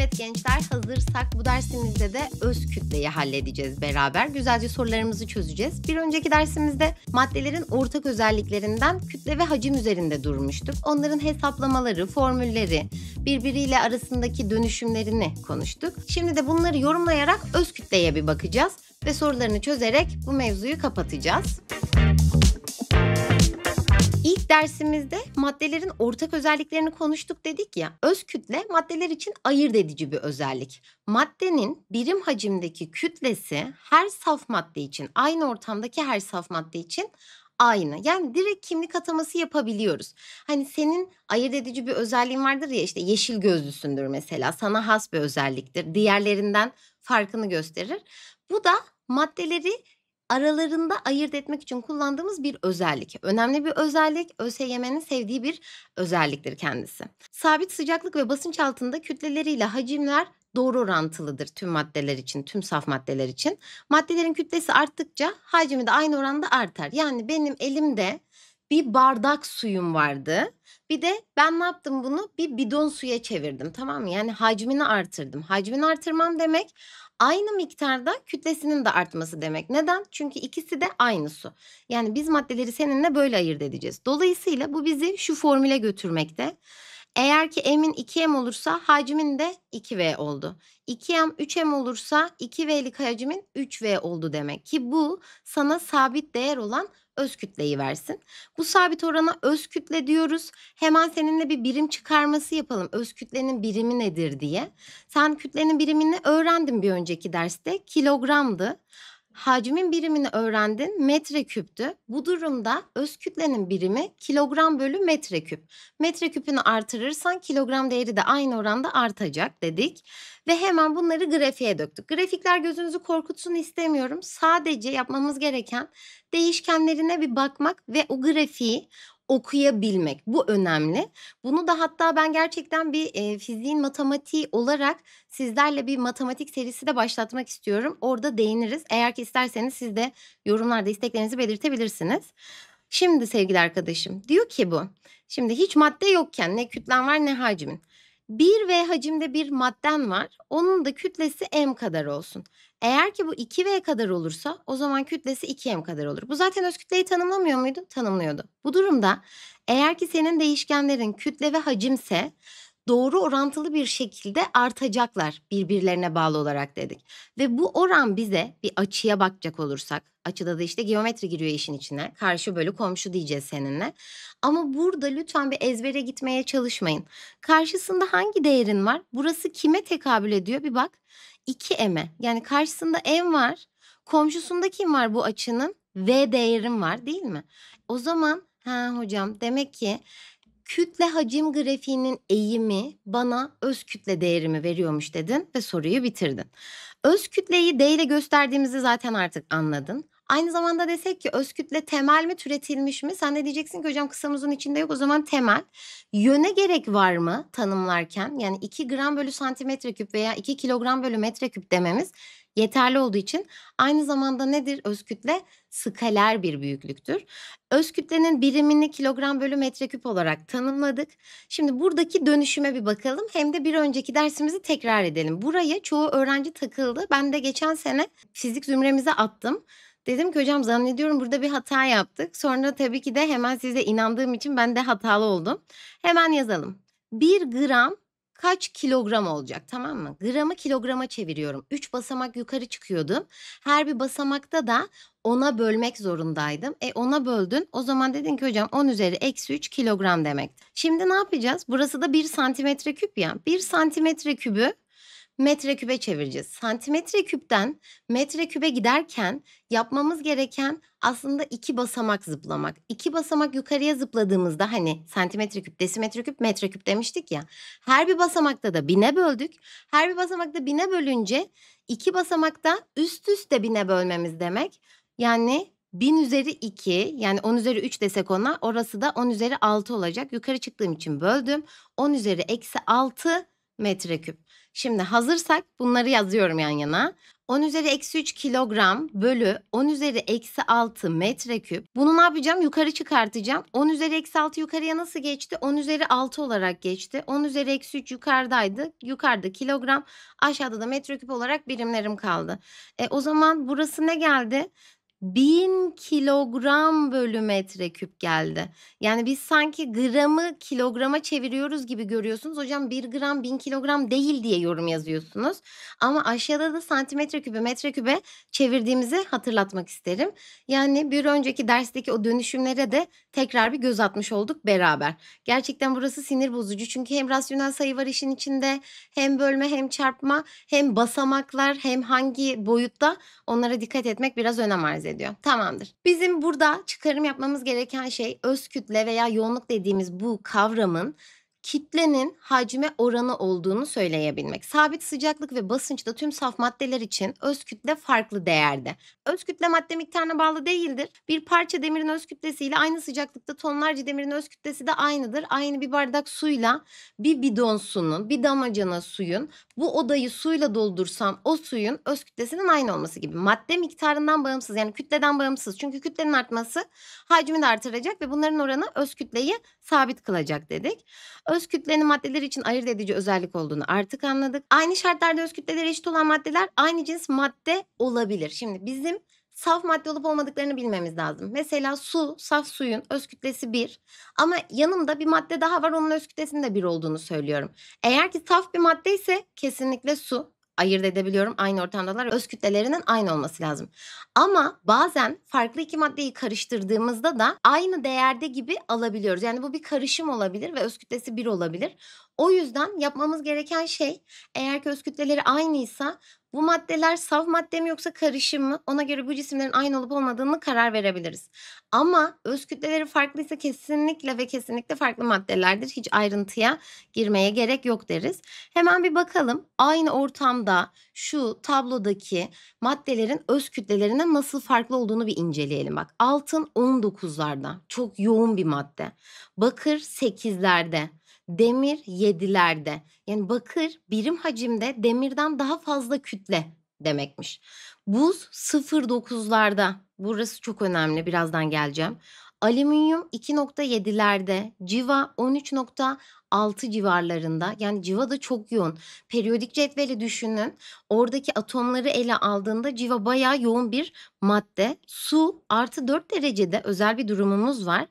Evet gençler hazırsak bu dersimizde de öz kütleyi halledeceğiz beraber. Güzelce sorularımızı çözeceğiz. Bir önceki dersimizde maddelerin ortak özelliklerinden kütle ve hacim üzerinde durmuştuk. Onların hesaplamaları, formülleri, birbiriyle arasındaki dönüşümlerini konuştuk. Şimdi de bunları yorumlayarak öz kütleye bir bakacağız ve sorularını çözerek bu mevzuyu kapatacağız. Müzik dersimizde maddelerin ortak özelliklerini konuştuk dedik ya. Öz kütle maddeler için ayırt edici bir özellik. Maddenin birim hacimdeki kütlesi her saf madde için, aynı ortamdaki her saf madde için aynı. Yani direkt kimlik ataması yapabiliyoruz. Hani senin ayırt edici bir özelliğin vardır ya işte yeşil gözlüsündür mesela. Sana has bir özelliktir. Diğerlerinden farkını gösterir. Bu da maddeleri aralarında ayırt etmek için kullandığımız bir özellik. Önemli bir özellik, ÖSYM'nin sevdiği bir özelliktir kendisi. Sabit sıcaklık ve basınç altında kütleleriyle hacimler doğru orantılıdır tüm maddeler için, tüm saf maddeler için. Maddelerin kütlesi arttıkça hacmi de aynı oranda artar. Yani benim elimde bir bardak suyum vardı bir de ben ne yaptım bunu? Bir bidon suya çevirdim tamam mı? Yani hacmini artırdım. Hacmini artırmam demek aynı miktarda kütlesinin de artması demek. Neden? Çünkü ikisi de aynı su. Yani biz maddeleri seninle böyle ayırt edeceğiz. Dolayısıyla bu bizi şu formüle götürmekte. Eğer ki M'in 2M olursa hacmin de 2V oldu. 2M 3M olursa 2V'lik hacmin 3V oldu demek ki bu sana sabit değer olan öz kütleyi versin. Bu sabit orana öz kütle diyoruz. Hemen seninle bir birim çıkarması yapalım. Öz kütlenin birimi nedir diye. Sen kütlenin birimini öğrendin bir önceki derste. Kilogramdı. Hacmin birimini öğrendin, metreküptü. Bu durumda öz kütlenin birimi kilogram bölü metreküp. Metreküpünü artırırsan kilogram değeri de aynı oranda artacak dedik. Ve hemen bunları grafiğe döktük. Grafikler gözünüzü korkutsun istemiyorum. Sadece yapmamız gereken değişkenlerine bir bakmak ve o grafiği okuyabilmek. Bu önemli. Bunu da hatta ben gerçekten bir e, fiziğin matematiği olarak sizlerle bir matematik serisi de başlatmak istiyorum. Orada değiniriz. Eğer ki isterseniz siz de yorumlarda isteklerinizi belirtebilirsiniz. Şimdi sevgili arkadaşım diyor ki bu. Şimdi hiç madde yokken ne kütlen var ne hacmin. 1 V hacimde bir madden var. Onun da kütlesi M kadar olsun. Eğer ki bu 2 V kadar olursa o zaman kütlesi 2 M kadar olur. Bu zaten öz kütleyi tanımlamıyor muydu? Tanımlıyordu. Bu durumda eğer ki senin değişkenlerin kütle ve hacimse doğru orantılı bir şekilde artacaklar birbirlerine bağlı olarak dedik. Ve bu oran bize bir açıya bakacak olursak açıda da işte geometri giriyor işin içine. Karşı bölü komşu diyeceğiz seninle. Ama burada lütfen bir ezbere gitmeye çalışmayın. Karşısında hangi değerin var? Burası kime tekabül ediyor? Bir bak. 2m'e. Yani karşısında m var. Komşusunda kim var bu açının? V değerim var değil mi? O zaman ha hocam demek ki kütle hacim grafiğinin eğimi bana öz kütle değerimi veriyormuş dedin ve soruyu bitirdin. Öz kütleyi D ile gösterdiğimizi zaten artık anladın. Aynı zamanda desek ki öz kütle temel mi türetilmiş mi? Sen de diyeceksin ki hocam kısamızın içinde yok o zaman temel. Yöne gerek var mı tanımlarken? Yani 2 gram bölü santimetre küp veya 2 kilogram bölü metre küp dememiz yeterli olduğu için aynı zamanda nedir? Öz kütle skaler bir büyüklüktür. Öz kütlenin birimini kilogram bölü metreküp olarak tanımladık. Şimdi buradaki dönüşüme bir bakalım hem de bir önceki dersimizi tekrar edelim. Buraya çoğu öğrenci takıldı. Ben de geçen sene fizik zümremize attım. Dedim ki hocam zannediyorum burada bir hata yaptık. Sonra tabii ki de hemen size inandığım için ben de hatalı oldum. Hemen yazalım. 1 gram kaç kilogram olacak tamam mı? Gramı kilograma çeviriyorum. 3 basamak yukarı çıkıyordum. Her bir basamakta da 10'a bölmek zorundaydım. E 10'a böldün o zaman dedin ki hocam 10 üzeri eksi 3 kilogram demek. Şimdi ne yapacağız? Burası da 1 santimetre küp ya. 1 santimetre kübü metrekübe çevireceğiz. Santimetre küpten metrekübe giderken yapmamız gereken aslında iki basamak zıplamak. İki basamak yukarıya zıpladığımızda hani santimetre küp, desimetre küp, metre küp demiştik ya. Her bir basamakta da bine böldük. Her bir basamakta bine bölünce iki basamakta üst üste bine bölmemiz demek. Yani bin üzeri 2 yani 10 üzeri 3 desek ona orası da 10 üzeri 6 olacak. Yukarı çıktığım için böldüm. 10 üzeri eksi 6 metreküp. Şimdi hazırsak bunları yazıyorum yan yana. 10 üzeri eksi 3 kilogram bölü 10 üzeri eksi 6 metreküp. Bunu ne yapacağım? Yukarı çıkartacağım. 10 üzeri eksi 6 yukarıya nasıl geçti? 10 üzeri 6 olarak geçti. 10 üzeri eksi 3 yukarıdaydı. Yukarıda kilogram. Aşağıda da metreküp olarak birimlerim kaldı. E, o zaman burası ne geldi? Bin kilogram bölü metre metreküp geldi. Yani biz sanki gramı kilograma çeviriyoruz gibi görüyorsunuz. Hocam bir gram bin kilogram değil diye yorum yazıyorsunuz. Ama aşağıda da santimetre kübe metre kübe çevirdiğimizi hatırlatmak isterim. Yani bir önceki dersteki o dönüşümlere de tekrar bir göz atmış olduk beraber. Gerçekten burası sinir bozucu. Çünkü hem rasyonel sayı var işin içinde hem bölme hem çarpma hem basamaklar hem hangi boyutta onlara dikkat etmek biraz önem arz ediyor ediyor. Tamamdır. Bizim burada çıkarım yapmamız gereken şey öz kütle veya yoğunluk dediğimiz bu kavramın kitlenin hacme oranı olduğunu söyleyebilmek. Sabit sıcaklık ve basınçta tüm saf maddeler için öz kütle farklı değerde. Öz kütle madde miktarına bağlı değildir. Bir parça demirin öz kütlesi ile aynı sıcaklıkta tonlarca demirin öz kütlesi de aynıdır. Aynı bir bardak suyla bir bidon sunun, bir damacana suyun bu odayı suyla doldursam o suyun öz kütlesinin aynı olması gibi. Madde miktarından bağımsız yani kütleden bağımsız. Çünkü kütlenin artması hacmi de artıracak ve bunların oranı öz kütleyi sabit kılacak dedik öz kütleni maddeler için ayırt edici özellik olduğunu artık anladık. Aynı şartlarda öz kütleleri eşit olan maddeler aynı cins madde olabilir. Şimdi bizim saf madde olup olmadıklarını bilmemiz lazım. Mesela su, saf suyun öz kütlesi 1 ama yanımda bir madde daha var onun öz kütlesinin de 1 olduğunu söylüyorum. Eğer ki saf bir madde ise kesinlikle su ayırt edebiliyorum. Aynı ortamdalar. Öz kütlelerinin aynı olması lazım. Ama bazen farklı iki maddeyi karıştırdığımızda da aynı değerde gibi alabiliyoruz. Yani bu bir karışım olabilir ve öz kütlesi bir olabilir. O yüzden yapmamız gereken şey eğer ki öz kütleleri aynıysa bu maddeler saf madde mi yoksa karışım mı? Ona göre bu cisimlerin aynı olup olmadığını karar verebiliriz. Ama öz kütleleri farklıysa kesinlikle ve kesinlikle farklı maddelerdir. Hiç ayrıntıya girmeye gerek yok deriz. Hemen bir bakalım aynı ortamda şu tablodaki maddelerin öz kütlelerinden nasıl farklı olduğunu bir inceleyelim. Bak altın 19'larda çok yoğun bir madde. Bakır 8'lerde demir 7'lerde. Yani bakır birim hacimde demirden daha fazla kütle demekmiş. Buz 0.9'larda. Burası çok önemli. Birazdan geleceğim. Alüminyum 2.7'lerde, civa 13.6 civarlarında. Yani civa da çok yoğun. Periyodik cetveli düşünün. Oradaki atomları ele aldığında civa bayağı yoğun bir madde. Su artı 4 derecede özel bir durumumuz var.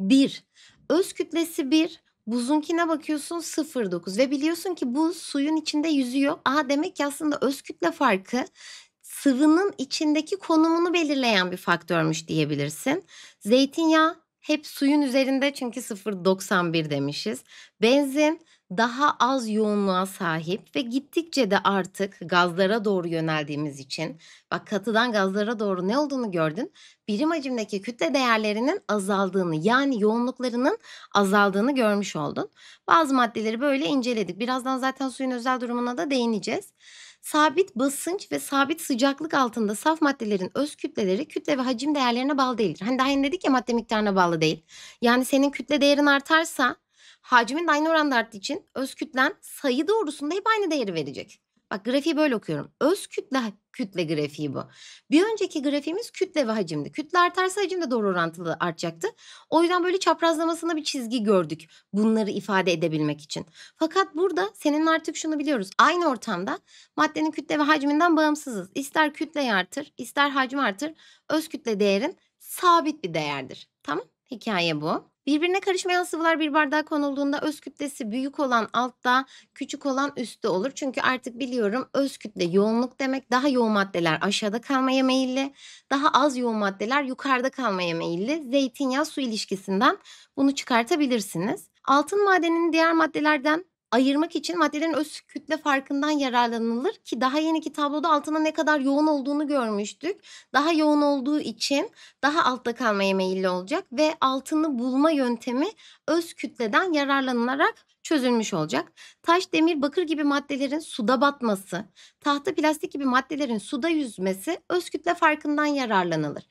1. Öz kütlesi 1, Buzunkine bakıyorsun 0.9 ve biliyorsun ki buz suyun içinde yüzüyor. Aha demek ki aslında öz kütle farkı sıvının içindeki konumunu belirleyen bir faktörmüş diyebilirsin. Zeytinyağı hep suyun üzerinde çünkü 0.91 demişiz. Benzin daha az yoğunluğa sahip ve gittikçe de artık gazlara doğru yöneldiğimiz için bak katıdan gazlara doğru ne olduğunu gördün. Birim hacimdeki kütle değerlerinin azaldığını yani yoğunluklarının azaldığını görmüş oldun. Bazı maddeleri böyle inceledik. Birazdan zaten suyun özel durumuna da değineceğiz. Sabit basınç ve sabit sıcaklık altında saf maddelerin öz kütleleri kütle ve hacim değerlerine bağlı değildir. Hani daha yeni dedik ya madde miktarına bağlı değil. Yani senin kütle değerin artarsa Hacmin aynı oranda arttığı için öz kütlen sayı doğrusunda hep aynı değeri verecek. Bak grafiği böyle okuyorum. Öz kütle kütle grafiği bu. Bir önceki grafiğimiz kütle ve hacimdi. Kütle artarsa hacim de doğru orantılı artacaktı. O yüzden böyle çaprazlamasına bir çizgi gördük. Bunları ifade edebilmek için. Fakat burada senin artık şunu biliyoruz. Aynı ortamda maddenin kütle ve hacminden bağımsızız. İster kütle artır, ister hacim artır. Öz kütle değerin sabit bir değerdir. Tamam? Hikaye bu. Birbirine karışmayan sıvılar bir bardağa konulduğunda öz kütlesi büyük olan altta, küçük olan üstte olur. Çünkü artık biliyorum öz kütle yoğunluk demek. Daha yoğun maddeler aşağıda kalmaya meyilli, daha az yoğun maddeler yukarıda kalmaya meyilli. Zeytinyağı su ilişkisinden bunu çıkartabilirsiniz. Altın madeninin diğer maddelerden ayırmak için maddelerin öz kütle farkından yararlanılır ki daha yeniki tabloda altına ne kadar yoğun olduğunu görmüştük. Daha yoğun olduğu için daha altta kalmaya meyilli olacak ve altını bulma yöntemi öz kütleden yararlanılarak çözülmüş olacak. Taş, demir, bakır gibi maddelerin suda batması, tahta, plastik gibi maddelerin suda yüzmesi öz kütle farkından yararlanılır.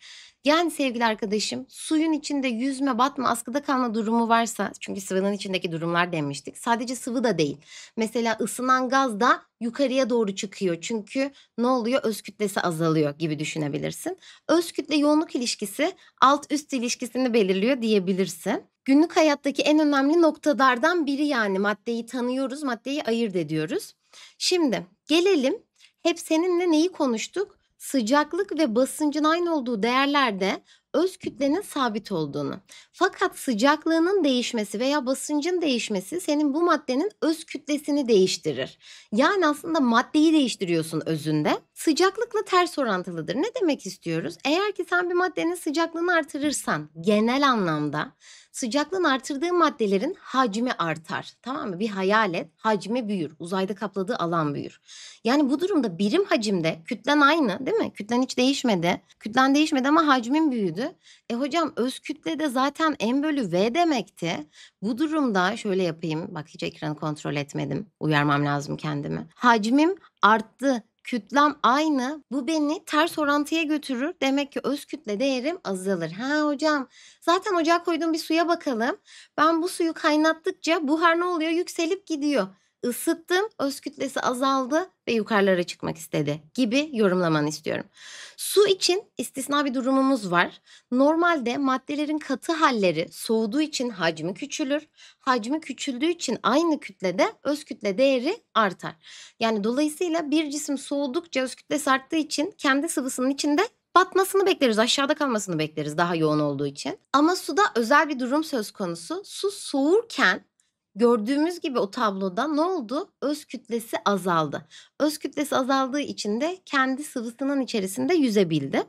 Yani sevgili arkadaşım suyun içinde yüzme, batma, askıda kalma durumu varsa çünkü sıvının içindeki durumlar demiştik. Sadece sıvı da değil. Mesela ısınan gaz da yukarıya doğru çıkıyor. Çünkü ne oluyor? Öz kütlesi azalıyor gibi düşünebilirsin. Öz kütle yoğunluk ilişkisi alt üst ilişkisini belirliyor diyebilirsin. Günlük hayattaki en önemli noktalardan biri yani maddeyi tanıyoruz, maddeyi ayırt ediyoruz. Şimdi gelelim hep seninle neyi konuştuk? sıcaklık ve basıncın aynı olduğu değerlerde öz kütlenin sabit olduğunu. Fakat sıcaklığının değişmesi veya basıncın değişmesi senin bu maddenin öz kütlesini değiştirir. Yani aslında maddeyi değiştiriyorsun özünde. Sıcaklıkla ters orantılıdır. Ne demek istiyoruz? Eğer ki sen bir maddenin sıcaklığını artırırsan genel anlamda sıcaklığın artırdığı maddelerin hacmi artar. Tamam mı? Bir hayal et. Hacmi büyür. Uzayda kapladığı alan büyür. Yani bu durumda birim hacimde kütlen aynı değil mi? Kütlen hiç değişmedi. Kütlen değişmedi ama hacmin büyüdü. E hocam öz kütle de zaten oran m bölü v demekti. Bu durumda şöyle yapayım. Bak hiç ekranı kontrol etmedim. Uyarmam lazım kendimi. Hacmim arttı kütlem aynı. Bu beni ters orantıya götürür. Demek ki öz kütle değerim azalır. Ha hocam zaten ocağa koyduğum bir suya bakalım. Ben bu suyu kaynattıkça buhar ne oluyor? Yükselip gidiyor ısıttım, öz kütlesi azaldı ve yukarılara çıkmak istedi gibi yorumlamanı istiyorum. Su için istisna bir durumumuz var. Normalde maddelerin katı halleri soğuduğu için hacmi küçülür. Hacmi küçüldüğü için aynı kütlede öz kütle değeri artar. Yani dolayısıyla bir cisim soğudukça öz kütlesi arttığı için kendi sıvısının içinde batmasını bekleriz, aşağıda kalmasını bekleriz daha yoğun olduğu için. Ama suda özel bir durum söz konusu. Su soğurken gördüğümüz gibi o tabloda ne oldu? Öz kütlesi azaldı. Öz kütlesi azaldığı için de kendi sıvısının içerisinde yüzebildi.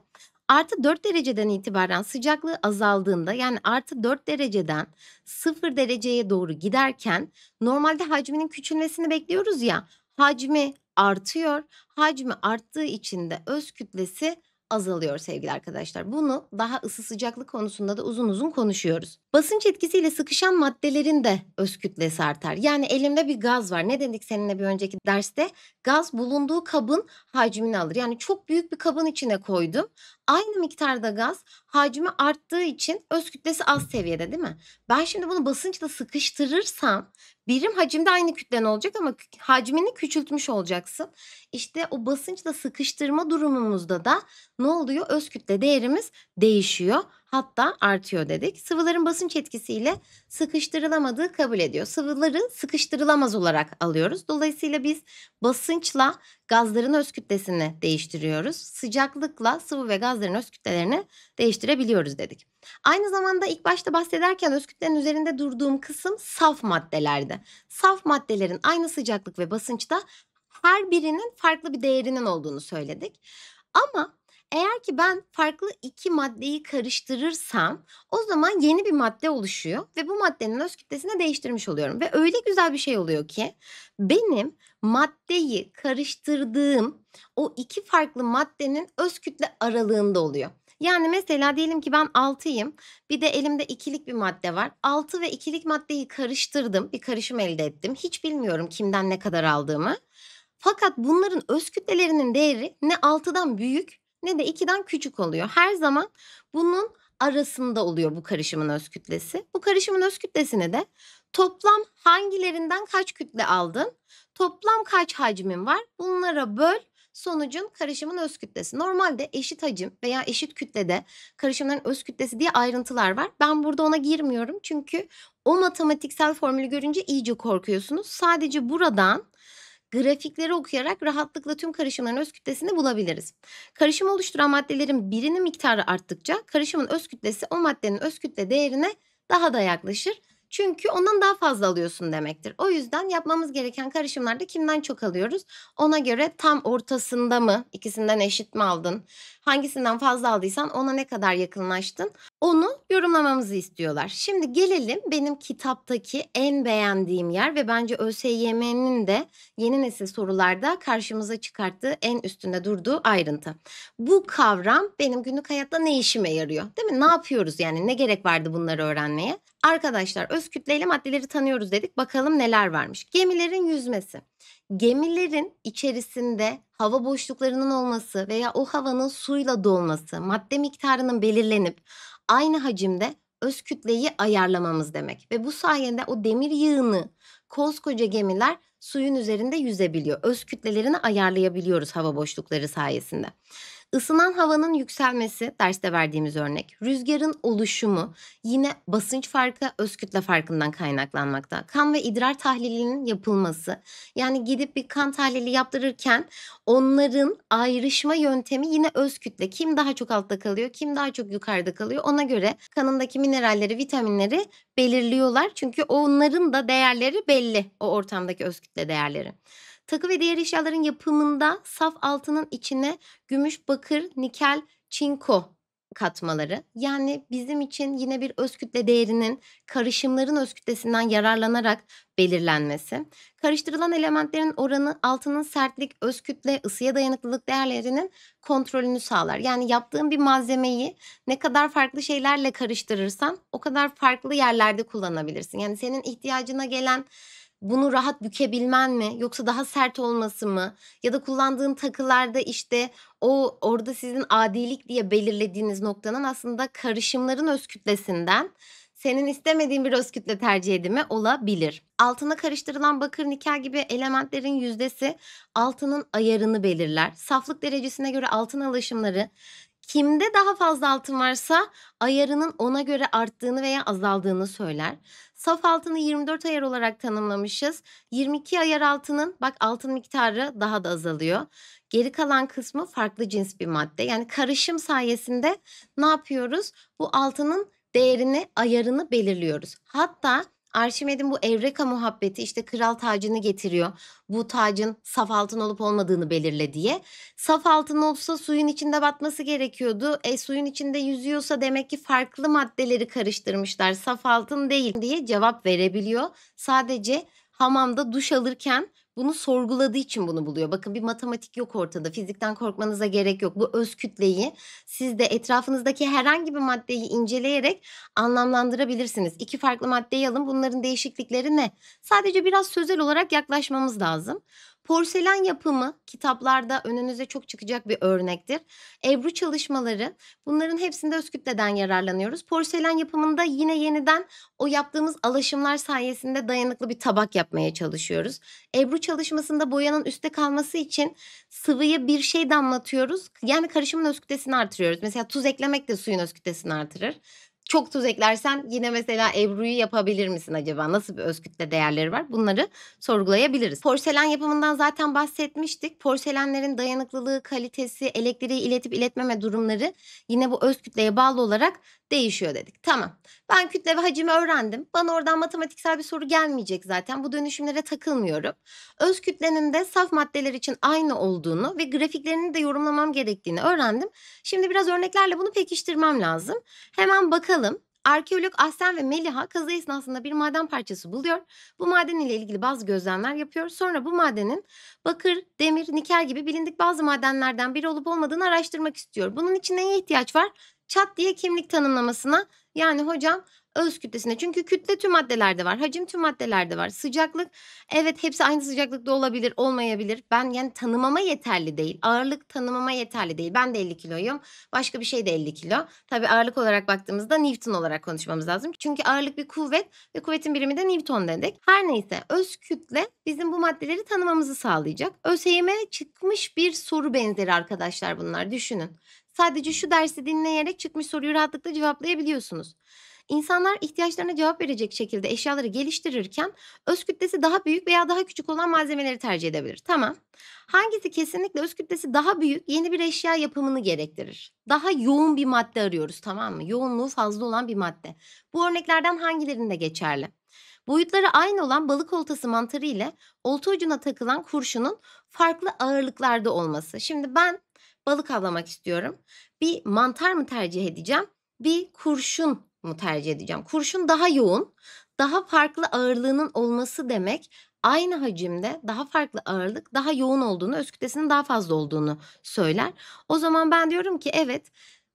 Artı 4 dereceden itibaren sıcaklığı azaldığında yani artı 4 dereceden 0 dereceye doğru giderken normalde hacminin küçülmesini bekliyoruz ya hacmi artıyor. Hacmi arttığı için de öz kütlesi azalıyor sevgili arkadaşlar. Bunu daha ısı sıcaklık konusunda da uzun uzun konuşuyoruz. Basınç etkisiyle sıkışan maddelerin de öz kütlesi artar. Yani elimde bir gaz var. Ne dedik seninle bir önceki derste? Gaz bulunduğu kabın hacmini alır. Yani çok büyük bir kabın içine koydum. Aynı miktarda gaz hacmi arttığı için öz kütlesi az seviyede değil mi? Ben şimdi bunu basınçla sıkıştırırsam birim hacimde aynı kütlen olacak ama hacmini küçültmüş olacaksın. İşte o basınçla sıkıştırma durumumuzda da ne oluyor? Öz kütle değerimiz değişiyor hatta artıyor dedik. Sıvıların basınç etkisiyle sıkıştırılamadığı kabul ediyor. Sıvıları sıkıştırılamaz olarak alıyoruz. Dolayısıyla biz basınçla gazların öz kütlesini değiştiriyoruz. Sıcaklıkla sıvı ve gazların öz kütlelerini değiştirebiliyoruz dedik. Aynı zamanda ilk başta bahsederken öz kütlenin üzerinde durduğum kısım saf maddelerdi. Saf maddelerin aynı sıcaklık ve basınçta her birinin farklı bir değerinin olduğunu söyledik. Ama eğer ki ben farklı iki maddeyi karıştırırsam o zaman yeni bir madde oluşuyor ve bu maddenin öz kütlesini değiştirmiş oluyorum. Ve öyle güzel bir şey oluyor ki benim maddeyi karıştırdığım o iki farklı maddenin öz kütle aralığında oluyor. Yani mesela diyelim ki ben 6'yım. Bir de elimde ikilik bir madde var. 6 ve ikilik maddeyi karıştırdım. Bir karışım elde ettim. Hiç bilmiyorum kimden ne kadar aldığımı. Fakat bunların öz kütlelerinin değeri ne 6'dan büyük ne de 2'den küçük oluyor. Her zaman bunun arasında oluyor bu karışımın öz kütlesi. Bu karışımın öz kütlesini de toplam hangilerinden kaç kütle aldın, toplam kaç hacmin var bunlara böl sonucun karışımın öz kütlesi. Normalde eşit hacim veya eşit kütlede karışımların öz kütlesi diye ayrıntılar var. Ben burada ona girmiyorum çünkü o matematiksel formülü görünce iyice korkuyorsunuz. Sadece buradan grafikleri okuyarak rahatlıkla tüm karışımların öz kütlesini bulabiliriz. Karışım oluşturan maddelerin birinin miktarı arttıkça karışımın öz kütlesi o maddenin öz kütle değerine daha da yaklaşır çünkü ondan daha fazla alıyorsun demektir. O yüzden yapmamız gereken karışımlarda kimden çok alıyoruz? Ona göre tam ortasında mı? İkisinden eşit mi aldın? Hangisinden fazla aldıysan ona ne kadar yakınlaştın? Onu yorumlamamızı istiyorlar. Şimdi gelelim benim kitaptaki en beğendiğim yer ve bence ÖSYM'nin de yeni nesil sorularda karşımıza çıkarttığı en üstünde durduğu ayrıntı. Bu kavram benim günlük hayatta ne işime yarıyor? Değil mi? Ne yapıyoruz yani? Ne gerek vardı bunları öğrenmeye? Arkadaşlar öz kütleyle maddeleri tanıyoruz dedik. Bakalım neler varmış. Gemilerin yüzmesi. Gemilerin içerisinde hava boşluklarının olması veya o havanın suyla dolması, madde miktarının belirlenip aynı hacimde öz kütleyi ayarlamamız demek. Ve bu sayede o demir yığını koskoca gemiler suyun üzerinde yüzebiliyor. Öz kütlelerini ayarlayabiliyoruz hava boşlukları sayesinde. Isınan havanın yükselmesi, derste verdiğimiz örnek, rüzgarın oluşumu yine basınç farkı öz kütle farkından kaynaklanmakta. Kan ve idrar tahlilinin yapılması, yani gidip bir kan tahlili yaptırırken onların ayrışma yöntemi yine öz kütle. Kim daha çok altta kalıyor, kim daha çok yukarıda kalıyor ona göre kanındaki mineralleri, vitaminleri belirliyorlar. Çünkü onların da değerleri belli o ortamdaki öz kütle değerleri. Takı ve diğer eşyaların yapımında saf altının içine gümüş, bakır, nikel, çinko katmaları. Yani bizim için yine bir öz kütle değerinin karışımların öz kütlesinden yararlanarak belirlenmesi. Karıştırılan elementlerin oranı altının sertlik, öz kütle, ısıya dayanıklılık değerlerinin kontrolünü sağlar. Yani yaptığın bir malzemeyi ne kadar farklı şeylerle karıştırırsan o kadar farklı yerlerde kullanabilirsin. Yani senin ihtiyacına gelen bunu rahat bükebilmen mi yoksa daha sert olması mı ya da kullandığın takılarda işte o orada sizin adilik diye belirlediğiniz noktanın aslında karışımların öz kütlesinden senin istemediğin bir öz kütle tercih edimi olabilir. Altına karıştırılan bakır nikel gibi elementlerin yüzdesi altının ayarını belirler. Saflık derecesine göre altın alaşımları Kimde daha fazla altın varsa ayarının ona göre arttığını veya azaldığını söyler. Saf altını 24 ayar olarak tanımlamışız. 22 ayar altının bak altın miktarı daha da azalıyor. Geri kalan kısmı farklı cins bir madde. Yani karışım sayesinde ne yapıyoruz? Bu altının değerini, ayarını belirliyoruz. Hatta Arşimed'in bu Evreka muhabbeti işte kral tacını getiriyor. Bu tacın saf altın olup olmadığını belirle diye. Saf altın olsa suyun içinde batması gerekiyordu. E suyun içinde yüzüyorsa demek ki farklı maddeleri karıştırmışlar. Saf altın değil diye cevap verebiliyor. Sadece hamamda duş alırken bunu sorguladığı için bunu buluyor. Bakın bir matematik yok ortada. Fizikten korkmanıza gerek yok. Bu öz kütleyi siz de etrafınızdaki herhangi bir maddeyi inceleyerek anlamlandırabilirsiniz. İki farklı maddeyi alın. Bunların değişiklikleri ne? Sadece biraz sözel olarak yaklaşmamız lazım. Porselen yapımı kitaplarda önünüze çok çıkacak bir örnektir. Ebru çalışmaları bunların hepsinde Özkütle'den yararlanıyoruz. Porselen yapımında yine yeniden o yaptığımız alaşımlar sayesinde dayanıklı bir tabak yapmaya çalışıyoruz. Ebru çalışmasında boyanın üstte kalması için sıvıyı bir şey damlatıyoruz. Yani karışımın öz artırıyoruz. Mesela tuz eklemek de suyun öz artırır çok tuz eklersen yine mesela Ebru'yu yapabilir misin acaba? Nasıl bir özkütle değerleri var? Bunları sorgulayabiliriz. Porselen yapımından zaten bahsetmiştik. Porselenlerin dayanıklılığı, kalitesi, elektriği iletip iletmeme durumları yine bu öz kütleye bağlı olarak değişiyor dedik. Tamam. Ben kütle ve hacimi öğrendim. Bana oradan matematiksel bir soru gelmeyecek zaten. Bu dönüşümlere takılmıyorum. Öz kütlenin de saf maddeler için aynı olduğunu ve grafiklerini de yorumlamam gerektiğini öğrendim. Şimdi biraz örneklerle bunu pekiştirmem lazım. Hemen bakalım Bakalım. Arkeolog Aslan ve Meliha kazı esnasında bir maden parçası buluyor. Bu maden ile ilgili bazı gözlemler yapıyor. Sonra bu madenin bakır, demir, nikel gibi bilindik bazı madenlerden biri olup olmadığını araştırmak istiyor. Bunun için neye ihtiyaç var? Çat diye kimlik tanımlamasına. Yani hocam öz kütlesine. Çünkü kütle tüm maddelerde var. Hacim tüm maddelerde var. Sıcaklık evet hepsi aynı sıcaklıkta olabilir olmayabilir. Ben yani tanımama yeterli değil. Ağırlık tanımama yeterli değil. Ben de 50 kiloyum. Başka bir şey de 50 kilo. Tabii ağırlık olarak baktığımızda Newton olarak konuşmamız lazım. Çünkü ağırlık bir kuvvet ve kuvvetin birimi de Newton dedik. Her neyse öz kütle bizim bu maddeleri tanımamızı sağlayacak. ÖSYM'e çıkmış bir soru benzeri arkadaşlar bunlar düşünün. Sadece şu dersi dinleyerek çıkmış soruyu rahatlıkla cevaplayabiliyorsunuz. İnsanlar ihtiyaçlarına cevap verecek şekilde eşyaları geliştirirken öz kütlesi daha büyük veya daha küçük olan malzemeleri tercih edebilir. Tamam. Hangisi kesinlikle öz kütlesi daha büyük yeni bir eşya yapımını gerektirir? Daha yoğun bir madde arıyoruz tamam mı? Yoğunluğu fazla olan bir madde. Bu örneklerden hangilerinde geçerli? Boyutları aynı olan balık oltası mantarı ile olta ucuna takılan kurşunun farklı ağırlıklarda olması. Şimdi ben balık avlamak istiyorum. Bir mantar mı tercih edeceğim? Bir kurşun mu tercih edeceğim? Kurşun daha yoğun, daha farklı ağırlığının olması demek aynı hacimde daha farklı ağırlık daha yoğun olduğunu, öz kütlesinin daha fazla olduğunu söyler. O zaman ben diyorum ki evet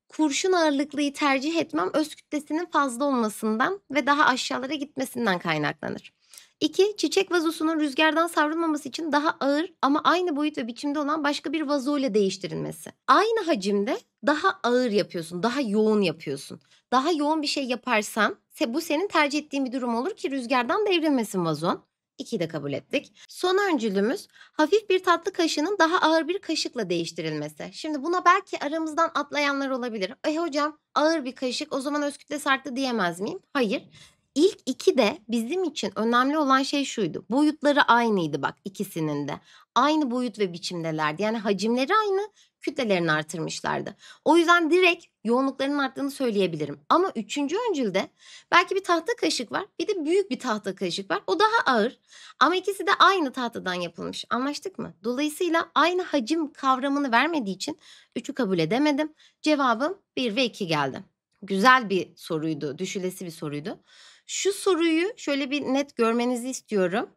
kurşun ağırlıklıyı tercih etmem öz kütlesinin fazla olmasından ve daha aşağılara gitmesinden kaynaklanır. 2. Çiçek vazosunun rüzgardan savrulmaması için daha ağır ama aynı boyut ve biçimde olan başka bir vazo ile değiştirilmesi. Aynı hacimde daha ağır yapıyorsun, daha yoğun yapıyorsun. Daha yoğun bir şey yaparsan bu senin tercih ettiğin bir durum olur ki rüzgardan devrilmesin vazon. 2'yi de kabul ettik. Son öncülümüz hafif bir tatlı kaşının daha ağır bir kaşıkla değiştirilmesi. Şimdi buna belki aramızdan atlayanlar olabilir. E hocam ağır bir kaşık o zaman özkütle sarktı diyemez miyim? Hayır. İlk iki de bizim için önemli olan şey şuydu. Boyutları aynıydı bak ikisinin de. Aynı boyut ve biçimdelerdi. Yani hacimleri aynı, kütlelerini artırmışlardı. O yüzden direkt yoğunluklarının arttığını söyleyebilirim. Ama üçüncü öncülde belki bir tahta kaşık var bir de büyük bir tahta kaşık var. O daha ağır ama ikisi de aynı tahtadan yapılmış. Anlaştık mı? Dolayısıyla aynı hacim kavramını vermediği için üçü kabul edemedim. Cevabım 1 ve 2 geldi. Güzel bir soruydu, düşülesi bir soruydu. Şu soruyu şöyle bir net görmenizi istiyorum.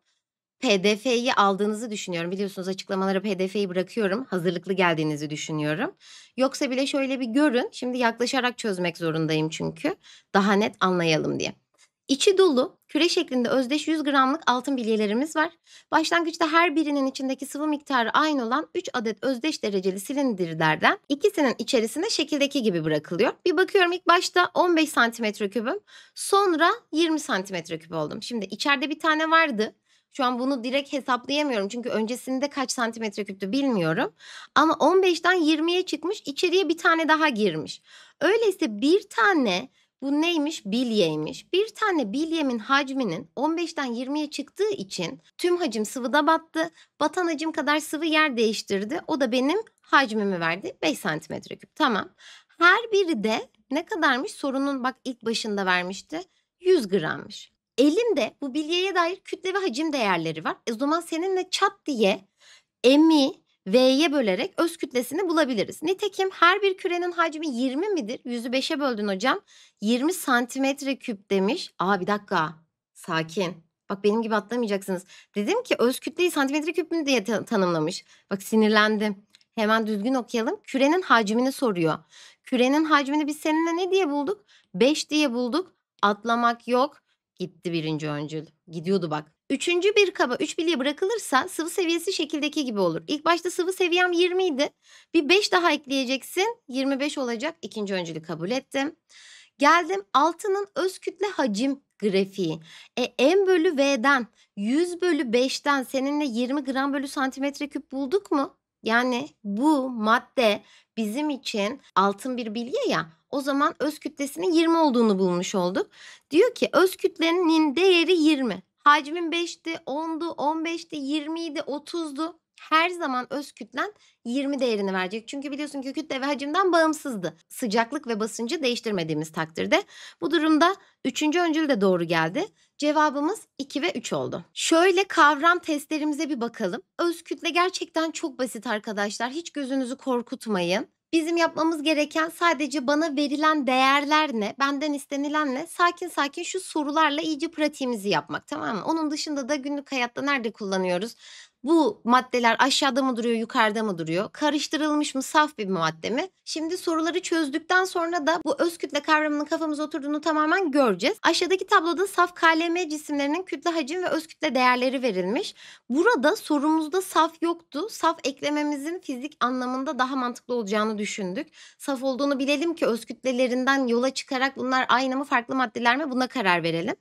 PDF'yi aldığınızı düşünüyorum. Biliyorsunuz açıklamalara PDF'yi bırakıyorum. Hazırlıklı geldiğinizi düşünüyorum. Yoksa bile şöyle bir görün. Şimdi yaklaşarak çözmek zorundayım çünkü. Daha net anlayalım diye. İçi dolu, küre şeklinde özdeş 100 gramlık altın bilyelerimiz var. Başlangıçta her birinin içindeki sıvı miktarı aynı olan 3 adet özdeş dereceli silindirlerden ikisinin içerisine şekildeki gibi bırakılıyor. Bir bakıyorum ilk başta 15 santimetre kübüm, sonra 20 santimetre küp oldum. Şimdi içeride bir tane vardı. Şu an bunu direkt hesaplayamıyorum çünkü öncesinde kaç santimetre küptü bilmiyorum. Ama 15'ten 20'ye çıkmış içeriye bir tane daha girmiş. Öyleyse bir tane bu neymiş? Bilyeymiş. Bir tane bilyemin hacminin 15'ten 20'ye çıktığı için tüm hacim sıvıda battı. Batan hacim kadar sıvı yer değiştirdi. O da benim hacmimi verdi. 5 santimetre küp. Tamam. Her biri de ne kadarmış? Sorunun bak ilk başında vermişti. 100 grammış. Elimde bu bilyeye dair kütle ve hacim değerleri var. E o zaman seninle çat diye emi, V'ye bölerek öz kütlesini bulabiliriz. Nitekim her bir kürenin hacmi 20 midir? 5'e böldün hocam. 20 santimetre küp demiş. Aa bir dakika sakin. Bak benim gibi atlamayacaksınız. Dedim ki öz kütleyi santimetre küp mü diye ta- tanımlamış. Bak sinirlendim. Hemen düzgün okuyalım. Kürenin hacmini soruyor. Kürenin hacmini biz seninle ne diye bulduk? 5 diye bulduk. Atlamak yok. Gitti birinci öncül. Gidiyordu bak. Üçüncü bir kaba 3 bilye bırakılırsa sıvı seviyesi şekildeki gibi olur. İlk başta sıvı seviyem 20 idi. Bir 5 daha ekleyeceksin. 25 olacak. İkinci öncülü kabul ettim. Geldim altının öz kütle hacim grafiği. E, m bölü v'den 100 bölü 5'ten seninle 20 gram bölü santimetre küp bulduk mu? Yani bu madde bizim için altın bir bilye ya o zaman öz kütlesinin 20 olduğunu bulmuş olduk. Diyor ki öz kütlenin değeri 20. Hacmin 5'ti, 10'du, 15'ti, 20'ydi, 30'du. Her zaman öz kütlen 20 değerini verecek. Çünkü biliyorsun ki kütle ve hacimden bağımsızdı. Sıcaklık ve basıncı değiştirmediğimiz takdirde. Bu durumda üçüncü öncül de doğru geldi. Cevabımız 2 ve 3 oldu. Şöyle kavram testlerimize bir bakalım. Öz kütle gerçekten çok basit arkadaşlar. Hiç gözünüzü korkutmayın. Bizim yapmamız gereken sadece bana verilen değerler ne, benden istenilen ne, sakin sakin şu sorularla iyice pratiğimizi yapmak tamam mı? Onun dışında da günlük hayatta nerede kullanıyoruz? bu maddeler aşağıda mı duruyor yukarıda mı duruyor? Karıştırılmış mı saf bir madde mi? Şimdi soruları çözdükten sonra da bu öz kütle kavramının kafamıza oturduğunu tamamen göreceğiz. Aşağıdaki tabloda saf KLM cisimlerinin kütle hacim ve öz kütle değerleri verilmiş. Burada sorumuzda saf yoktu. Saf eklememizin fizik anlamında daha mantıklı olacağını düşündük. Saf olduğunu bilelim ki öz kütlelerinden yola çıkarak bunlar aynı mı farklı maddeler mi buna karar verelim.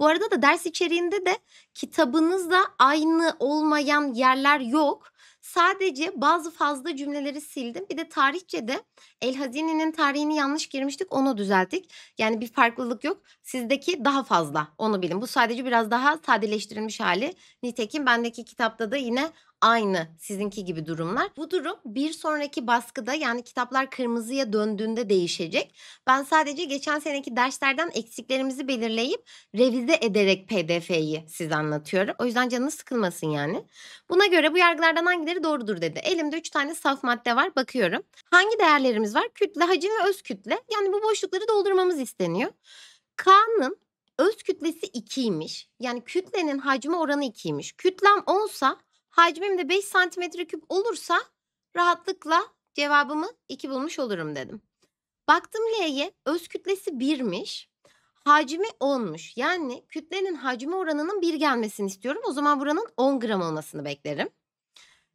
Bu arada da ders içeriğinde de kitabınızda aynı olmayan yazan yerler yok. Sadece bazı fazla cümleleri sildim. Bir de tarihçede El hazinenin tarihini yanlış girmiştik onu düzelttik. Yani bir farklılık yok. Sizdeki daha fazla onu bilin. Bu sadece biraz daha sadeleştirilmiş hali. Nitekim bendeki kitapta da yine aynı sizinki gibi durumlar. Bu durum bir sonraki baskıda yani kitaplar kırmızıya döndüğünde değişecek. Ben sadece geçen seneki derslerden eksiklerimizi belirleyip revize ederek PDF'yi size anlatıyorum. O yüzden canınız sıkılmasın yani. Buna göre bu yargılardan hangileri doğrudur dedi. Elimde 3 tane saf madde var bakıyorum. Hangi değerlerimiz var? Kütle, hacim ve öz kütle. Yani bu boşlukları doldurmamız isteniyor. K'nın öz kütlesi 2'ymiş. Yani kütlenin hacmi oranı 2'ymiş. Kütlem 10'sa Hacmim de 5 santimetre küp olursa rahatlıkla cevabımı 2 bulmuş olurum dedim. Baktım L'ye öz kütlesi 1'miş. Hacmi 10'muş. Yani kütlenin hacmi oranının 1 gelmesini istiyorum. O zaman buranın 10 gram olmasını beklerim.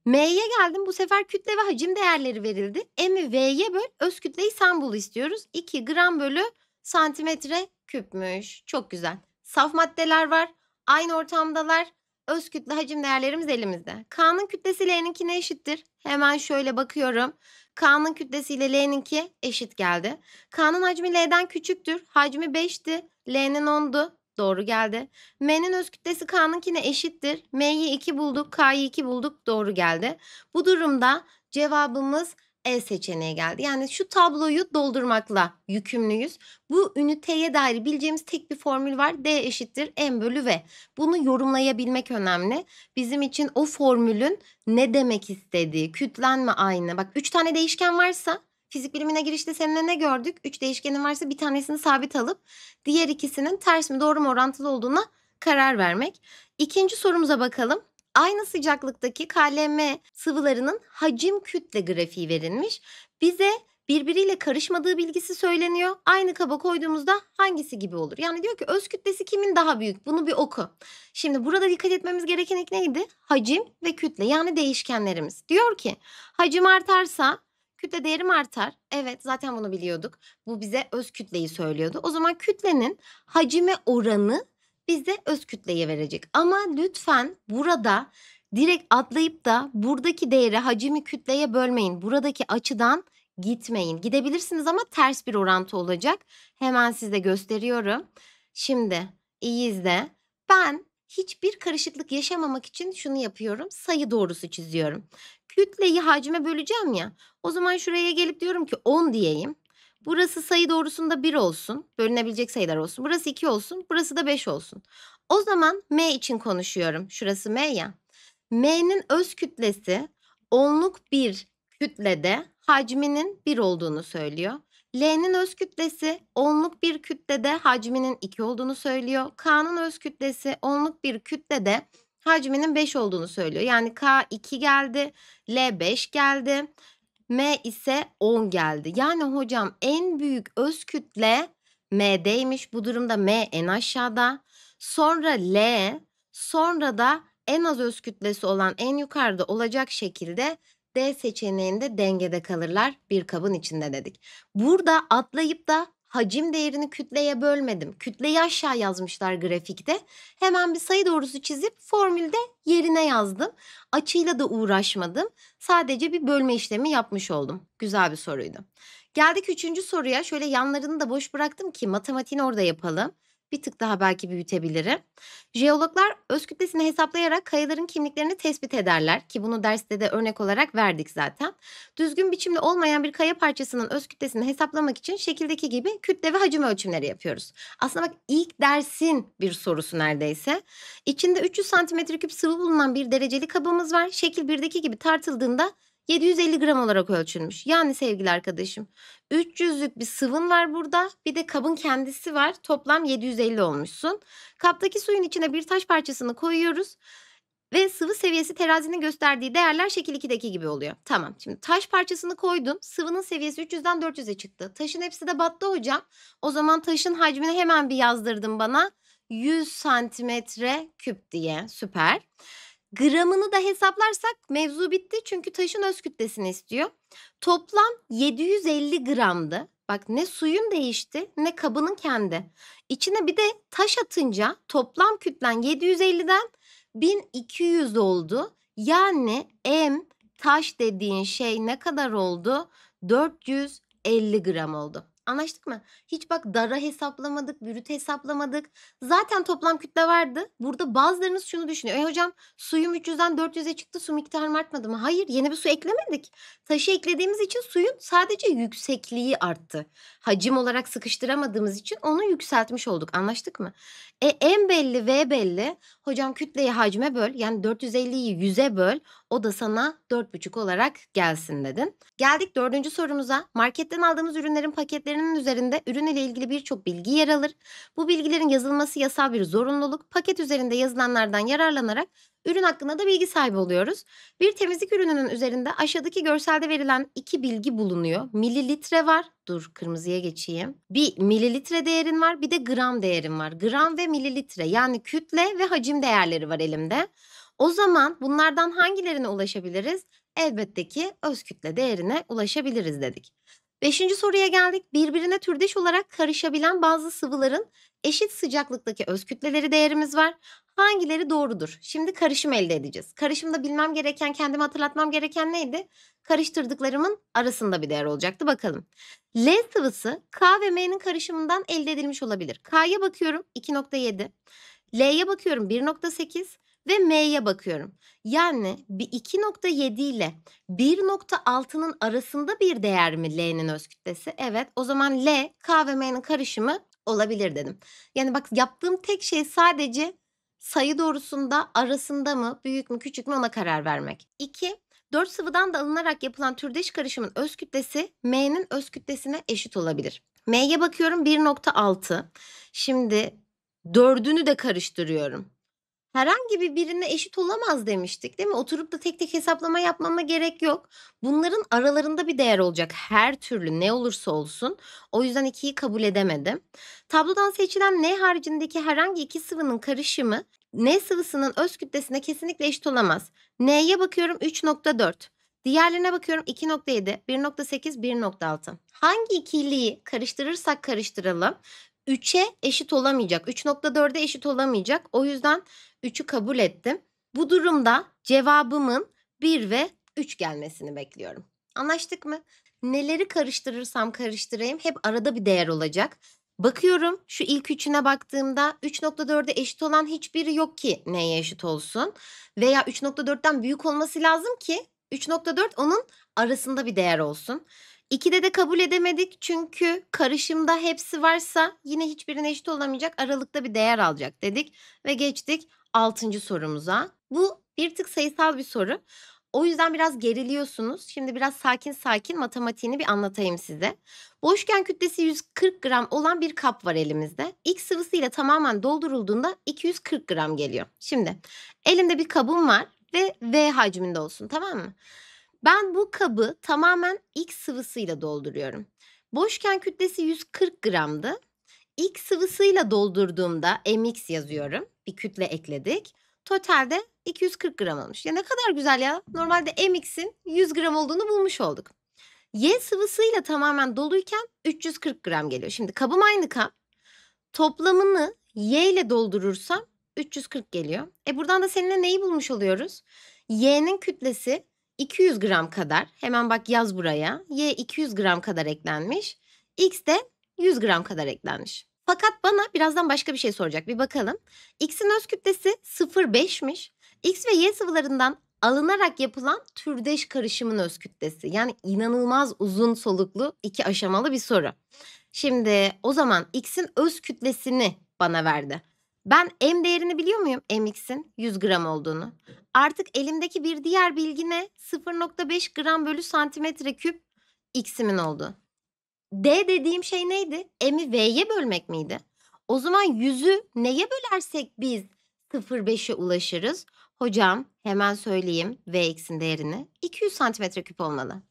M'ye geldim. Bu sefer kütle ve hacim değerleri verildi. M'i V'ye böl. Öz kütleyi sen bul istiyoruz. 2 gram bölü santimetre küpmüş. Çok güzel. Saf maddeler var. Aynı ortamdalar. Öz kütle hacim değerlerimiz elimizde. K'nın kütlesi L'ninkine eşittir. Hemen şöyle bakıyorum. K'nın kütlesi ile L'ninki eşit geldi. K'nın hacmi L'den küçüktür. Hacmi 5'ti. L'nin 10'du. Doğru geldi. M'nin öz kütlesi K'nınkine eşittir. M'yi 2 bulduk. K'yı 2 bulduk. Doğru geldi. Bu durumda cevabımız e seçeneği geldi. Yani şu tabloyu doldurmakla yükümlüyüz. Bu üniteye dair bileceğimiz tek bir formül var. D eşittir M bölü V. Bunu yorumlayabilmek önemli. Bizim için o formülün ne demek istediği, kütlenme aynı. Bak 3 tane değişken varsa Fizik bilimine girişte seninle ne gördük? 3 değişkenin varsa bir tanesini sabit alıp diğer ikisinin ters mi doğru mu orantılı olduğuna karar vermek. İkinci sorumuza bakalım. Aynı sıcaklıktaki KLM sıvılarının hacim kütle grafiği verilmiş. Bize birbiriyle karışmadığı bilgisi söyleniyor. Aynı kaba koyduğumuzda hangisi gibi olur? Yani diyor ki öz kütlesi kimin daha büyük? Bunu bir oku. Şimdi burada dikkat etmemiz gereken ilk neydi? Hacim ve kütle yani değişkenlerimiz. Diyor ki hacim artarsa kütle değerim artar. Evet zaten bunu biliyorduk. Bu bize öz kütleyi söylüyordu. O zaman kütlenin hacime oranı bize öz kütleyi verecek. Ama lütfen burada direkt atlayıp da buradaki değeri hacimi kütleye bölmeyin. Buradaki açıdan gitmeyin. Gidebilirsiniz ama ters bir orantı olacak. Hemen size gösteriyorum. Şimdi iyi izle. Ben hiçbir karışıklık yaşamamak için şunu yapıyorum. Sayı doğrusu çiziyorum. Kütleyi hacme böleceğim ya. O zaman şuraya gelip diyorum ki 10 diyeyim. Burası sayı doğrusunda 1 olsun. Bölünebilecek sayılar olsun. Burası 2 olsun. Burası da 5 olsun. O zaman M için konuşuyorum. Şurası M ya. M'nin öz kütlesi onluk bir kütlede hacminin 1 olduğunu söylüyor. L'nin öz kütlesi onluk bir kütlede hacminin 2 olduğunu söylüyor. K'nın öz kütlesi onluk bir kütlede hacminin 5 olduğunu söylüyor. Yani K 2 geldi, L 5 geldi. M ise 10 geldi. Yani hocam en büyük öz kütle M'deymiş. Bu durumda M en aşağıda. Sonra L, sonra da en az öz kütlesi olan en yukarıda olacak şekilde D seçeneğinde dengede kalırlar bir kabın içinde dedik. Burada atlayıp da hacim değerini kütleye bölmedim. Kütleyi aşağı yazmışlar grafikte. Hemen bir sayı doğrusu çizip formülde yerine yazdım. Açıyla da uğraşmadım. Sadece bir bölme işlemi yapmış oldum. Güzel bir soruydu. Geldik üçüncü soruya. Şöyle yanlarını da boş bıraktım ki matematiğini orada yapalım bir tık daha belki büyütebilirim. Jeologlar öz kütlesini hesaplayarak kayaların kimliklerini tespit ederler ki bunu derste de örnek olarak verdik zaten. Düzgün biçimde olmayan bir kaya parçasının öz kütlesini hesaplamak için şekildeki gibi kütle ve hacim ölçümleri yapıyoruz. Aslında bak ilk dersin bir sorusu neredeyse. İçinde 300 küp sıvı bulunan bir dereceli kabımız var. Şekil 1'deki gibi tartıldığında 750 gram olarak ölçülmüş. Yani sevgili arkadaşım 300'lük bir sıvın var burada bir de kabın kendisi var. Toplam 750 olmuşsun. Kaptaki suyun içine bir taş parçasını koyuyoruz. Ve sıvı seviyesi terazinin gösterdiği değerler şekil 2'deki gibi oluyor. Tamam şimdi taş parçasını koydun. Sıvının seviyesi 300'den 400'e çıktı. Taşın hepsi de battı hocam. O zaman taşın hacmini hemen bir yazdırdım bana. 100 santimetre küp diye süper. Gramını da hesaplarsak mevzu bitti çünkü taşın öz kütlesini istiyor. Toplam 750 gramdı. Bak ne suyun değişti ne kabının kendi. İçine bir de taş atınca toplam kütlen 750'den 1200 oldu. Yani M taş dediğin şey ne kadar oldu? 450 gram oldu. Anlaştık mı? Hiç bak dara hesaplamadık, bürüt hesaplamadık. Zaten toplam kütle vardı. Burada bazılarınız şunu düşünüyor. E hocam suyum 300'den 400'e çıktı su miktarım artmadı mı? Hayır yeni bir su eklemedik. Taşı eklediğimiz için suyun sadece yüksekliği arttı. Hacim olarak sıkıştıramadığımız için onu yükseltmiş olduk. Anlaştık mı? E M belli V belli. Hocam kütleyi hacme böl. Yani 450'yi 100'e böl. O da sana 4,5 olarak gelsin dedin. Geldik dördüncü sorumuza. Marketten aldığımız ürünlerin paketleri paketlerinin üzerinde ürün ile ilgili birçok bilgi yer alır. Bu bilgilerin yazılması yasal bir zorunluluk. Paket üzerinde yazılanlardan yararlanarak ürün hakkında da bilgi sahibi oluyoruz. Bir temizlik ürününün üzerinde aşağıdaki görselde verilen iki bilgi bulunuyor. Mililitre var. Dur kırmızıya geçeyim. Bir mililitre değerin var bir de gram değerin var. Gram ve mililitre yani kütle ve hacim değerleri var elimde. O zaman bunlardan hangilerine ulaşabiliriz? Elbette ki öz kütle değerine ulaşabiliriz dedik. Beşinci soruya geldik. Birbirine türdeş olarak karışabilen bazı sıvıların eşit sıcaklıktaki öz kütleleri değerimiz var. Hangileri doğrudur? Şimdi karışım elde edeceğiz. Karışımda bilmem gereken, kendime hatırlatmam gereken neydi? Karıştırdıklarımın arasında bir değer olacaktı. Bakalım. L sıvısı K ve M'nin karışımından elde edilmiş olabilir. K'ya bakıyorum 2.7. L'ye bakıyorum 1.8 ve M'ye bakıyorum. Yani bir 2.7 ile 1.6'nın arasında bir değer mi L'nin öz kütlesi? Evet o zaman L K ve M'nin karışımı olabilir dedim. Yani bak yaptığım tek şey sadece sayı doğrusunda arasında mı büyük mü küçük mü ona karar vermek. 2. 4 sıvıdan da alınarak yapılan türdeş karışımın öz kütlesi M'nin öz kütlesine eşit olabilir. M'ye bakıyorum 1.6. Şimdi dördünü de karıştırıyorum herhangi bir birine eşit olamaz demiştik değil mi? Oturup da tek tek hesaplama yapmama gerek yok. Bunların aralarında bir değer olacak her türlü ne olursa olsun. O yüzden 2'yi kabul edemedim. Tablodan seçilen n haricindeki herhangi iki sıvının karışımı n sıvısının öz kütlesine kesinlikle eşit olamaz. n'ye bakıyorum 3.4. Diğerlerine bakıyorum 2.7, 1.8, 1.6. Hangi ikiliyi karıştırırsak karıştıralım 3'e eşit olamayacak. 3.4'e eşit olamayacak. O yüzden 3'ü kabul ettim. Bu durumda cevabımın 1 ve 3 gelmesini bekliyorum. Anlaştık mı? Neleri karıştırırsam karıştırayım hep arada bir değer olacak. Bakıyorum şu ilk üçüne baktığımda 3.4'e eşit olan hiçbiri yok ki neye eşit olsun. Veya 3.4'ten büyük olması lazım ki 3.4 onun arasında bir değer olsun. İkide de kabul edemedik çünkü karışımda hepsi varsa yine hiçbirine eşit olamayacak aralıkta bir değer alacak dedik ve geçtik 6. sorumuza. Bu bir tık sayısal bir soru. O yüzden biraz geriliyorsunuz. Şimdi biraz sakin sakin matematiğini bir anlatayım size. Boşgen kütlesi 140 gram olan bir kap var elimizde. X sıvısıyla tamamen doldurulduğunda 240 gram geliyor. Şimdi elimde bir kabım var ve V hacminde olsun tamam mı? Ben bu kabı tamamen X sıvısıyla dolduruyorum. Boşken kütlesi 140 gramdı. X sıvısıyla doldurduğumda MX yazıyorum. Bir kütle ekledik. Totalde 240 gram olmuş. Ya ne kadar güzel ya. Normalde MX'in 100 gram olduğunu bulmuş olduk. Y sıvısıyla tamamen doluyken 340 gram geliyor. Şimdi kabım aynı kap. Toplamını Y ile doldurursam 340 geliyor. E buradan da seninle neyi bulmuş oluyoruz? Y'nin kütlesi 200 gram kadar hemen bak yaz buraya. Y 200 gram kadar eklenmiş. X de 100 gram kadar eklenmiş. Fakat bana birazdan başka bir şey soracak. Bir bakalım. X'in öz kütlesi 0,5'miş. X ve Y sıvılarından alınarak yapılan türdeş karışımın öz kütlesi. Yani inanılmaz uzun soluklu iki aşamalı bir soru. Şimdi o zaman X'in öz kütlesini bana verdi. Ben M değerini biliyor muyum MX'in 100 gram olduğunu? Artık elimdeki bir diğer bilgi ne? 0.5 gram bölü santimetre küp X'imin oldu. D dediğim şey neydi? M'i V'ye bölmek miydi? O zaman 100'ü neye bölersek biz 0.5'e ulaşırız? Hocam hemen söyleyeyim V-X'in değerini. 200 santimetre küp olmalı.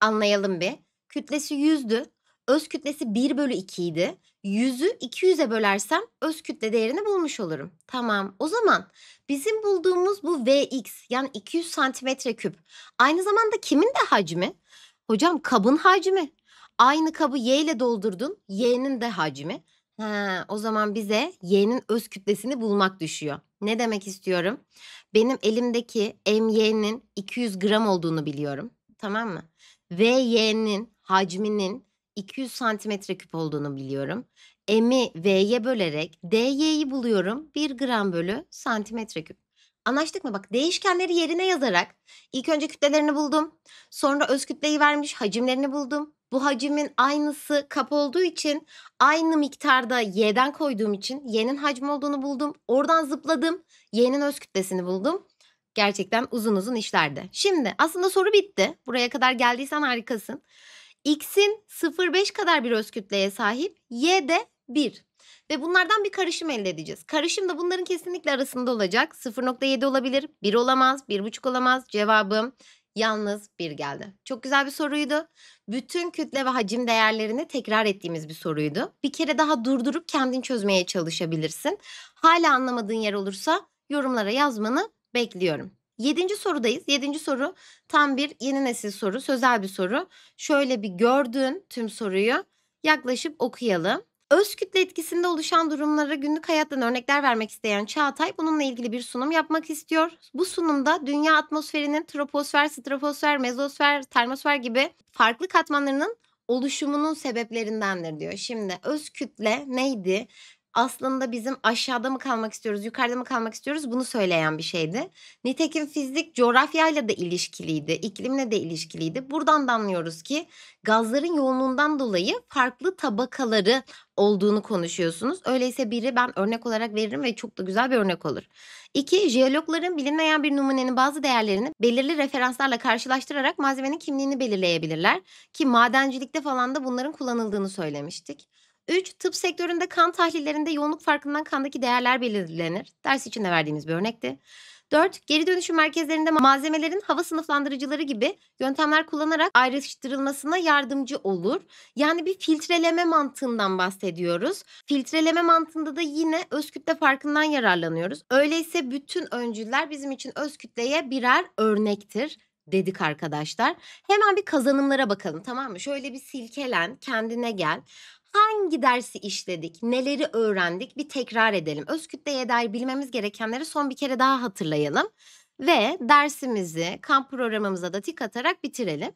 Anlayalım bir. Kütlesi 100'dü. Öz kütlesi 1 bölü 2 idi. 100'ü 200'e bölersem öz kütle değerini bulmuş olurum. Tamam o zaman bizim bulduğumuz bu Vx yani 200 santimetre küp aynı zamanda kimin de hacmi? Hocam kabın hacmi. Aynı kabı y ile doldurdun y'nin de hacmi. Ha, o zaman bize y'nin öz kütlesini bulmak düşüyor. Ne demek istiyorum? Benim elimdeki MY'nin 200 gram olduğunu biliyorum. Tamam mı? VY'nin hacminin 200 santimetre küp olduğunu biliyorum. M'i V'ye bölerek DY'yi buluyorum. 1 gram bölü santimetre küp. Anlaştık mı? Bak değişkenleri yerine yazarak ilk önce kütlelerini buldum. Sonra öz kütleyi vermiş hacimlerini buldum. Bu hacimin aynısı kap olduğu için aynı miktarda y'den koyduğum için y'nin hacmi olduğunu buldum. Oradan zıpladım. Y'nin öz kütlesini buldum. Gerçekten uzun uzun işlerdi. Şimdi aslında soru bitti. Buraya kadar geldiysen harikasın. X'in 0,5 kadar bir öz kütleye sahip. Y de 1. Ve bunlardan bir karışım elde edeceğiz. Karışım da bunların kesinlikle arasında olacak. 0.7 olabilir, 1 olamaz, 1.5 olamaz. Cevabım yalnız 1 geldi. Çok güzel bir soruydu. Bütün kütle ve hacim değerlerini tekrar ettiğimiz bir soruydu. Bir kere daha durdurup kendin çözmeye çalışabilirsin. Hala anlamadığın yer olursa yorumlara yazmanı bekliyorum. Yedinci sorudayız. Yedinci soru tam bir yeni nesil soru, sözel bir soru. Şöyle bir gördün tüm soruyu. Yaklaşıp okuyalım. Öz kütle etkisinde oluşan durumlara günlük hayattan örnekler vermek isteyen Çağatay bununla ilgili bir sunum yapmak istiyor. Bu sunumda dünya atmosferinin troposfer, stratosfer, mezosfer, termosfer gibi farklı katmanlarının oluşumunun sebeplerindendir diyor. Şimdi öz kütle neydi? aslında bizim aşağıda mı kalmak istiyoruz, yukarıda mı kalmak istiyoruz bunu söyleyen bir şeydi. Nitekim fizik coğrafyayla da ilişkiliydi, iklimle de ilişkiliydi. Buradan da anlıyoruz ki gazların yoğunluğundan dolayı farklı tabakaları olduğunu konuşuyorsunuz. Öyleyse biri ben örnek olarak veririm ve çok da güzel bir örnek olur. İki, jeologların bilinmeyen bir numunenin bazı değerlerini belirli referanslarla karşılaştırarak malzemenin kimliğini belirleyebilirler. Ki madencilikte falan da bunların kullanıldığını söylemiştik. 3. Tıp sektöründe kan tahlillerinde yoğunluk farkından kandaki değerler belirlenir. Ders için de verdiğimiz bir örnekti. 4. Geri dönüşüm merkezlerinde malzemelerin hava sınıflandırıcıları gibi yöntemler kullanarak ayrıştırılmasına yardımcı olur. Yani bir filtreleme mantığından bahsediyoruz. Filtreleme mantığında da yine öz kütle farkından yararlanıyoruz. Öyleyse bütün öncüler bizim için öz kütleye birer örnektir dedik arkadaşlar. Hemen bir kazanımlara bakalım tamam mı? Şöyle bir silkelen, kendine gel hangi dersi işledik, neleri öğrendik bir tekrar edelim. Öz kütleye dair bilmemiz gerekenleri son bir kere daha hatırlayalım ve dersimizi kamp programımıza da tik atarak bitirelim.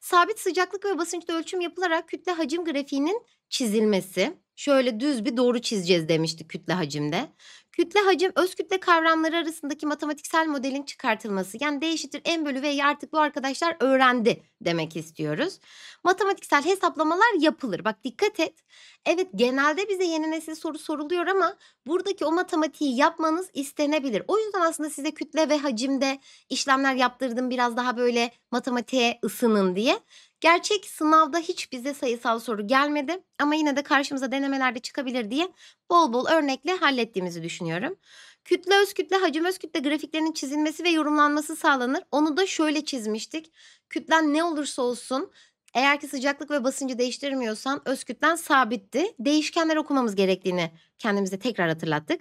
Sabit sıcaklık ve basınçta ölçüm yapılarak kütle hacim grafiğinin çizilmesi. Şöyle düz bir doğru çizeceğiz demiştik kütle hacimde. Kütle hacim öz kütle kavramları arasındaki matematiksel modelin çıkartılması. Yani D eşittir M bölü V'yi artık bu arkadaşlar öğrendi demek istiyoruz. Matematiksel hesaplamalar yapılır. Bak dikkat et. Evet genelde bize yeni nesil soru soruluyor ama buradaki o matematiği yapmanız istenebilir. O yüzden aslında size kütle ve hacimde işlemler yaptırdım biraz daha böyle matematiğe ısının diye. Gerçek sınavda hiç bize sayısal soru gelmedi ama yine de karşımıza denemelerde çıkabilir diye bol bol örnekle hallettiğimizi düşünüyorum. Kütle öz kütle hacim öz kütle grafiklerinin çizilmesi ve yorumlanması sağlanır. Onu da şöyle çizmiştik. Kütlen ne olursa olsun eğer ki sıcaklık ve basıncı değiştirmiyorsan öz kütlen sabitti. Değişkenler okumamız gerektiğini kendimize tekrar hatırlattık.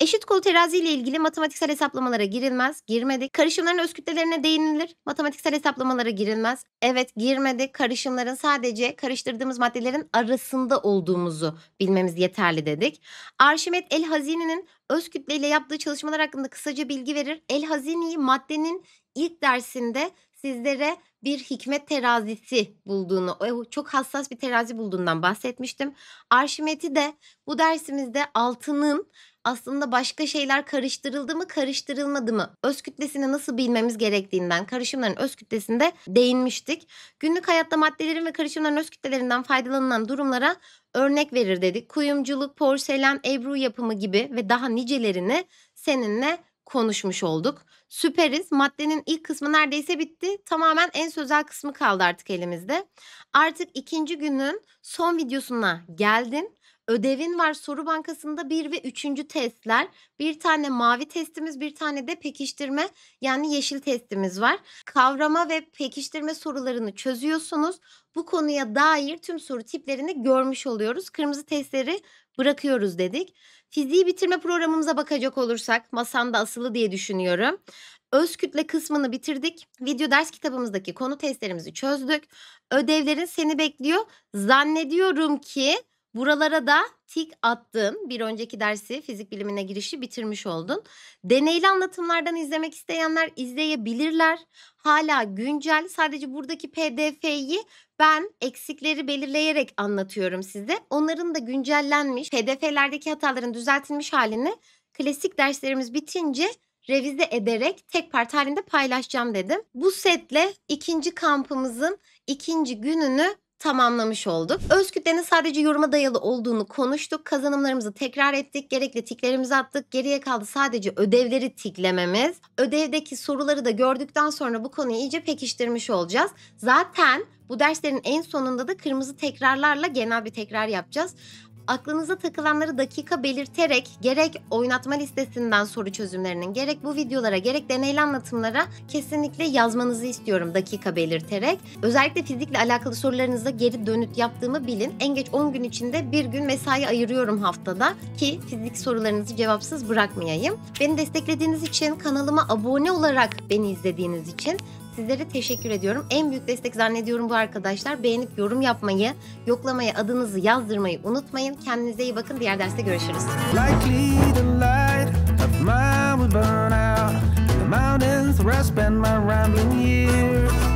Eşit kolu terazi ile ilgili matematiksel hesaplamalara girilmez. Girmedik. Karışımların öz kütlelerine değinilir. Matematiksel hesaplamalara girilmez. Evet girmedik. Karışımların sadece karıştırdığımız maddelerin arasında olduğumuzu bilmemiz yeterli dedik. Arşimet El Hazini'nin öz kütle ile yaptığı çalışmalar hakkında kısaca bilgi verir. El Hazini'yi maddenin ilk dersinde sizlere bir hikmet terazisi bulduğunu, e, çok hassas bir terazi bulduğundan bahsetmiştim. Arşimet'i de bu dersimizde altının aslında başka şeyler karıştırıldı mı karıştırılmadı mı öz kütlesini nasıl bilmemiz gerektiğinden karışımların öz kütlesinde değinmiştik. Günlük hayatta maddelerin ve karışımların öz kütlelerinden faydalanılan durumlara örnek verir dedik. Kuyumculuk, porselen, ebru yapımı gibi ve daha nicelerini seninle konuşmuş olduk. Süperiz. Maddenin ilk kısmı neredeyse bitti. Tamamen en sözel kısmı kaldı artık elimizde. Artık ikinci günün son videosuna geldin. Ödevin var soru bankasında bir ve üçüncü testler. Bir tane mavi testimiz bir tane de pekiştirme yani yeşil testimiz var. Kavrama ve pekiştirme sorularını çözüyorsunuz. Bu konuya dair tüm soru tiplerini görmüş oluyoruz. Kırmızı testleri bırakıyoruz dedik. Fiziği bitirme programımıza bakacak olursak masamda asılı diye düşünüyorum. Öz kütle kısmını bitirdik. Video ders kitabımızdaki konu testlerimizi çözdük. Ödevlerin seni bekliyor. Zannediyorum ki Buralara da tik attın. Bir önceki dersi fizik bilimine girişi bitirmiş oldun. Deneyli anlatımlardan izlemek isteyenler izleyebilirler. Hala güncel. Sadece buradaki PDF'yi ben eksikleri belirleyerek anlatıyorum size. Onların da güncellenmiş PDF'lerdeki hataların düzeltilmiş halini klasik derslerimiz bitince revize ederek tek part halinde paylaşacağım dedim. Bu setle ikinci kampımızın ikinci gününü tamamlamış olduk. Öz kütlenin sadece yoruma dayalı olduğunu konuştuk. Kazanımlarımızı tekrar ettik. Gerekli tiklerimizi attık. Geriye kaldı sadece ödevleri tiklememiz. Ödevdeki soruları da gördükten sonra bu konuyu iyice pekiştirmiş olacağız. Zaten bu derslerin en sonunda da kırmızı tekrarlarla genel bir tekrar yapacağız. Aklınıza takılanları dakika belirterek gerek oynatma listesinden soru çözümlerinin gerek bu videolara gerek deneyli anlatımlara kesinlikle yazmanızı istiyorum dakika belirterek. Özellikle fizikle alakalı sorularınıza geri dönüt yaptığımı bilin. En geç 10 gün içinde bir gün mesai ayırıyorum haftada ki fizik sorularınızı cevapsız bırakmayayım. Beni desteklediğiniz için kanalıma abone olarak beni izlediğiniz için Sizlere teşekkür ediyorum. En büyük destek zannediyorum bu arkadaşlar. Beğenip yorum yapmayı, yoklamaya adınızı yazdırmayı unutmayın. Kendinize iyi bakın. Diğer derste görüşürüz. mountains where I spend my rambling years.